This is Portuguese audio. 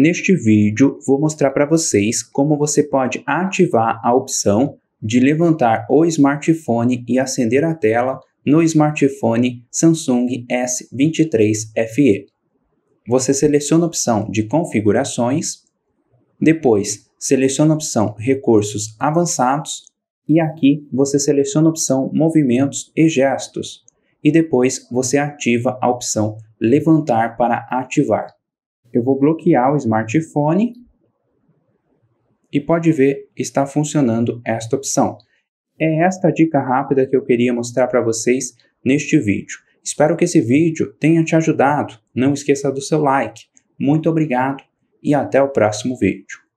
Neste vídeo, vou mostrar para vocês como você pode ativar a opção de levantar o smartphone e acender a tela no smartphone Samsung S23 FE. Você seleciona a opção de configurações, depois seleciona a opção recursos avançados e aqui você seleciona a opção movimentos e gestos e depois você ativa a opção levantar para ativar. Eu vou bloquear o smartphone e pode ver, está funcionando esta opção. É esta dica rápida que eu queria mostrar para vocês neste vídeo. Espero que esse vídeo tenha te ajudado. Não esqueça do seu like. Muito obrigado e até o próximo vídeo.